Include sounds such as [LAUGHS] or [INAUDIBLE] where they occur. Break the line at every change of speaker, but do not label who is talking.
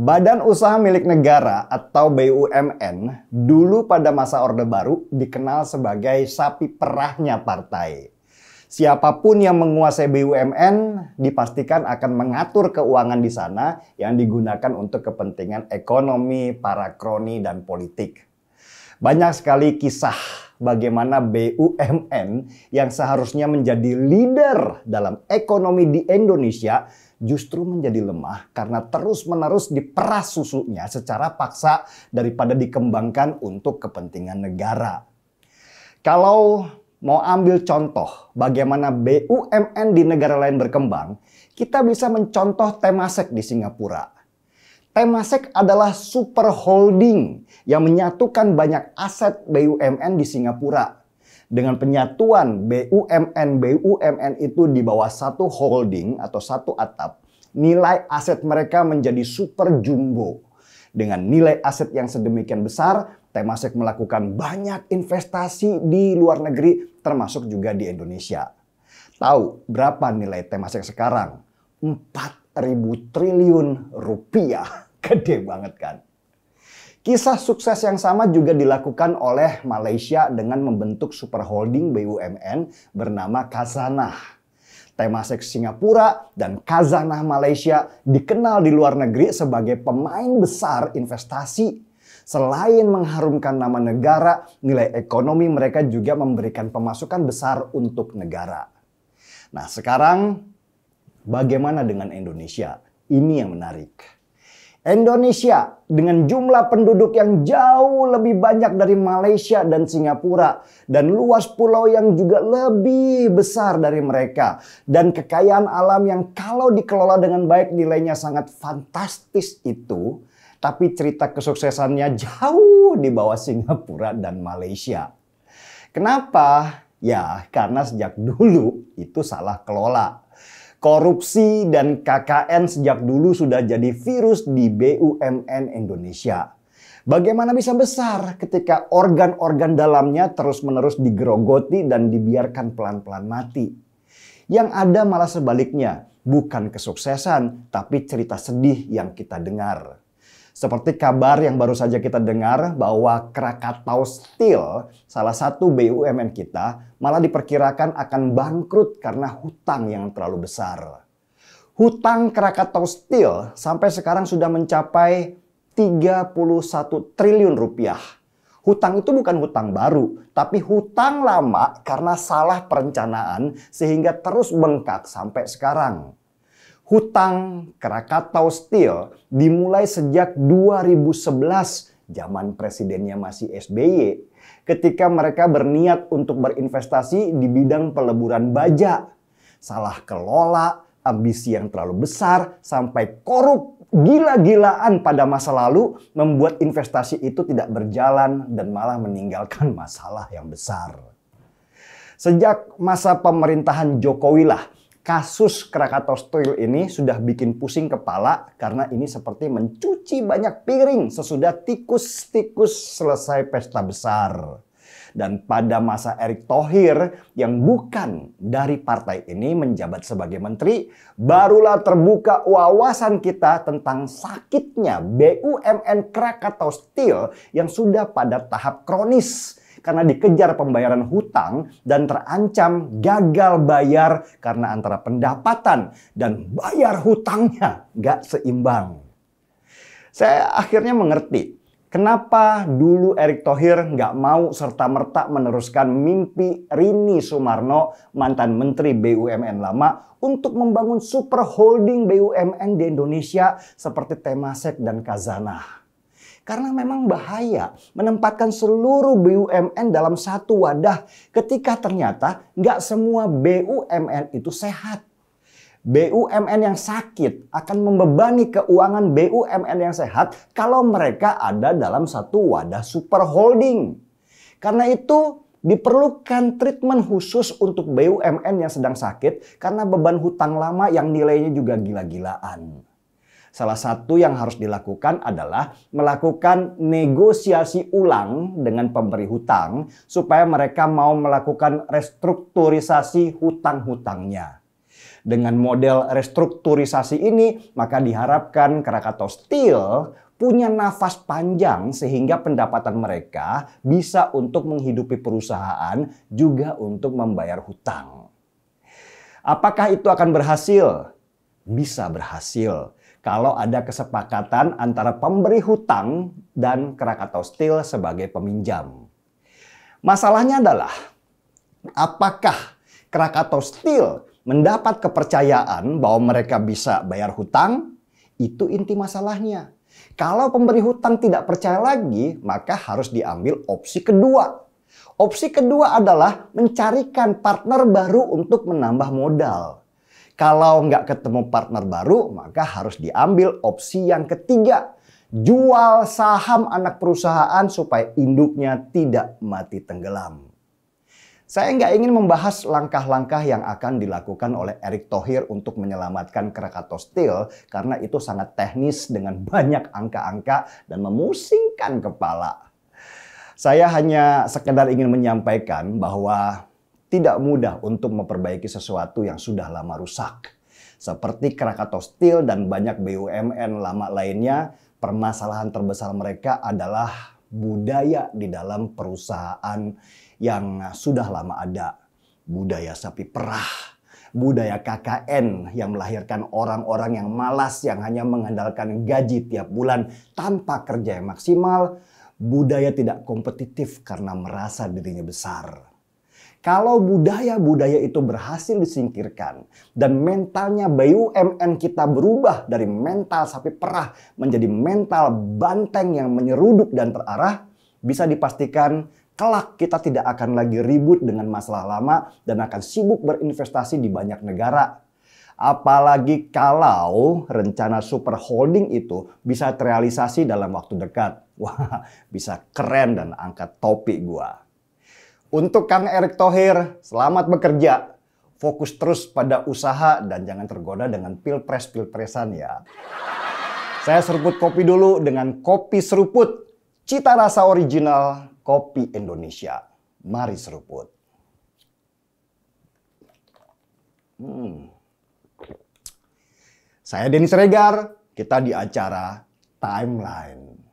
Badan Usaha Milik Negara atau BUMN dulu pada masa Orde Baru dikenal sebagai sapi perahnya partai. Siapapun yang menguasai BUMN dipastikan akan mengatur keuangan di sana yang digunakan untuk kepentingan ekonomi, para kroni, dan politik. Banyak sekali kisah bagaimana BUMN yang seharusnya menjadi leader dalam ekonomi di Indonesia justru menjadi lemah karena terus-menerus diperas susunya secara paksa daripada dikembangkan untuk kepentingan negara. Kalau mau ambil contoh bagaimana BUMN di negara lain berkembang, kita bisa mencontoh Temasek di Singapura. Temasek adalah super holding yang menyatukan banyak aset BUMN di Singapura. Dengan penyatuan BUMN-BUMN itu di bawah satu holding atau satu atap, nilai aset mereka menjadi super jumbo. Dengan nilai aset yang sedemikian besar, Temasek melakukan banyak investasi di luar negeri termasuk juga di Indonesia. Tahu berapa nilai Temasek sekarang? 4.000 triliun rupiah. [LAUGHS] Gede banget kan? Kisah sukses yang sama juga dilakukan oleh Malaysia dengan membentuk superholding BUMN bernama Kazanah. Temasek Singapura dan Kazanah Malaysia dikenal di luar negeri sebagai pemain besar investasi Selain mengharumkan nama negara, nilai ekonomi mereka juga memberikan pemasukan besar untuk negara. Nah, sekarang bagaimana dengan Indonesia? Ini yang menarik. Indonesia dengan jumlah penduduk yang jauh lebih banyak dari Malaysia dan Singapura dan luas pulau yang juga lebih besar dari mereka dan kekayaan alam yang kalau dikelola dengan baik nilainya sangat fantastis itu tapi cerita kesuksesannya jauh di bawah Singapura dan Malaysia. Kenapa? Ya, karena sejak dulu itu salah kelola. Korupsi dan KKN sejak dulu sudah jadi virus di BUMN Indonesia. Bagaimana bisa besar ketika organ-organ dalamnya terus-menerus digerogoti dan dibiarkan pelan-pelan mati? Yang ada malah sebaliknya, bukan kesuksesan, tapi cerita sedih yang kita dengar. Seperti kabar yang baru saja kita dengar bahwa Krakatau Steel, salah satu BUMN kita, malah diperkirakan akan bangkrut karena hutang yang terlalu besar. Hutang Krakatau Steel sampai sekarang sudah mencapai 31 triliun rupiah. Hutang itu bukan hutang baru, tapi hutang lama karena salah perencanaan sehingga terus bengkak sampai sekarang. Hutang Krakatau Steel dimulai sejak 2011 zaman presidennya masih SBY ketika mereka berniat untuk berinvestasi di bidang peleburan baja. Salah kelola, ambisi yang terlalu besar, sampai korup gila-gilaan pada masa lalu membuat investasi itu tidak berjalan dan malah meninggalkan masalah yang besar. Sejak masa pemerintahan Jokowi lah kasus Krakatau Steel ini sudah bikin pusing kepala karena ini seperti mencuci banyak piring sesudah tikus-tikus selesai pesta besar. Dan pada masa Erick Thohir yang bukan dari partai ini menjabat sebagai menteri, barulah terbuka wawasan kita tentang sakitnya BUMN Krakatau Steel yang sudah pada tahap kronis karena dikejar pembayaran hutang dan terancam gagal bayar karena antara pendapatan dan bayar hutangnya nggak seimbang. Saya akhirnya mengerti Kenapa dulu Erick Thohir nggak mau serta-merta meneruskan mimpi Rini Sumarno, mantan Menteri BUMN lama, untuk membangun super holding BUMN di Indonesia seperti Temasek dan Kazanah? Karena memang bahaya menempatkan seluruh BUMN dalam satu wadah ketika ternyata nggak semua BUMN itu sehat. BUMN yang sakit akan membebani keuangan BUMN yang sehat kalau mereka ada dalam satu wadah super holding. Karena itu diperlukan treatment khusus untuk BUMN yang sedang sakit karena beban hutang lama yang nilainya juga gila-gilaan. Salah satu yang harus dilakukan adalah melakukan negosiasi ulang dengan pemberi hutang supaya mereka mau melakukan restrukturisasi hutang-hutangnya. Dengan model restrukturisasi ini, maka diharapkan Krakatau Steel punya nafas panjang sehingga pendapatan mereka bisa untuk menghidupi perusahaan juga untuk membayar hutang. Apakah itu akan berhasil? Bisa berhasil kalau ada kesepakatan antara pemberi hutang dan Krakatau Steel sebagai peminjam. Masalahnya adalah apakah Krakatau Steel mendapat kepercayaan bahwa mereka bisa bayar hutang? Itu inti masalahnya. Kalau pemberi hutang tidak percaya lagi, maka harus diambil opsi kedua. Opsi kedua adalah mencarikan partner baru untuk menambah modal. Kalau nggak ketemu partner baru, maka harus diambil opsi yang ketiga. Jual saham anak perusahaan supaya induknya tidak mati tenggelam. Saya nggak ingin membahas langkah-langkah yang akan dilakukan oleh Erick Thohir untuk menyelamatkan Krakatau Steel karena itu sangat teknis dengan [LAUGHS] banyak angka-angka dan memusingkan kepala. Saya hanya sekedar ingin menyampaikan bahwa tidak mudah untuk memperbaiki sesuatu yang sudah lama rusak. Seperti Krakatau Steel dan banyak BUMN lama lainnya, permasalahan terbesar mereka adalah budaya di dalam perusahaan yang sudah lama ada. Budaya sapi perah, budaya KKN yang melahirkan orang-orang yang malas yang hanya mengandalkan gaji tiap bulan tanpa kerja yang maksimal, budaya tidak kompetitif karena merasa dirinya besar kalau budaya-budaya itu berhasil disingkirkan dan mentalnya BUMN kita berubah dari mental sapi perah menjadi mental banteng yang menyeruduk dan terarah, bisa dipastikan kelak kita tidak akan lagi ribut dengan masalah lama dan akan sibuk berinvestasi di banyak negara. Apalagi kalau rencana super holding itu bisa terrealisasi dalam waktu dekat. Wah, [LAUGHS] bisa keren dan angkat topik gua. Untuk Kang Erick Thohir, selamat bekerja. Fokus terus pada usaha dan jangan tergoda dengan pilpres-pilpresan ya. Saya seruput kopi dulu dengan kopi seruput. Cita rasa original kopi Indonesia. Mari seruput. Hmm. Saya Denis Regar, kita di acara Timeline.